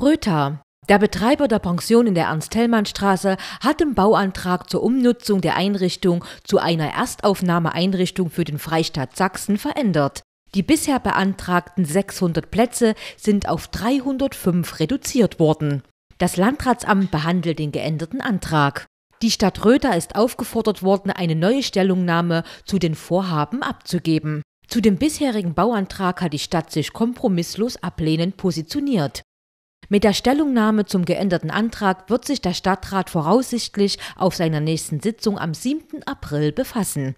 Röther. Der Betreiber der Pension in der Ernst-Hellmann-Straße hat im Bauantrag zur Umnutzung der Einrichtung zu einer Erstaufnahmeeinrichtung für den Freistaat Sachsen verändert. Die bisher beantragten 600 Plätze sind auf 305 reduziert worden. Das Landratsamt behandelt den geänderten Antrag. Die Stadt Röther ist aufgefordert worden, eine neue Stellungnahme zu den Vorhaben abzugeben. Zu dem bisherigen Bauantrag hat die Stadt sich kompromisslos ablehnend positioniert. Mit der Stellungnahme zum geänderten Antrag wird sich der Stadtrat voraussichtlich auf seiner nächsten Sitzung am 7. April befassen.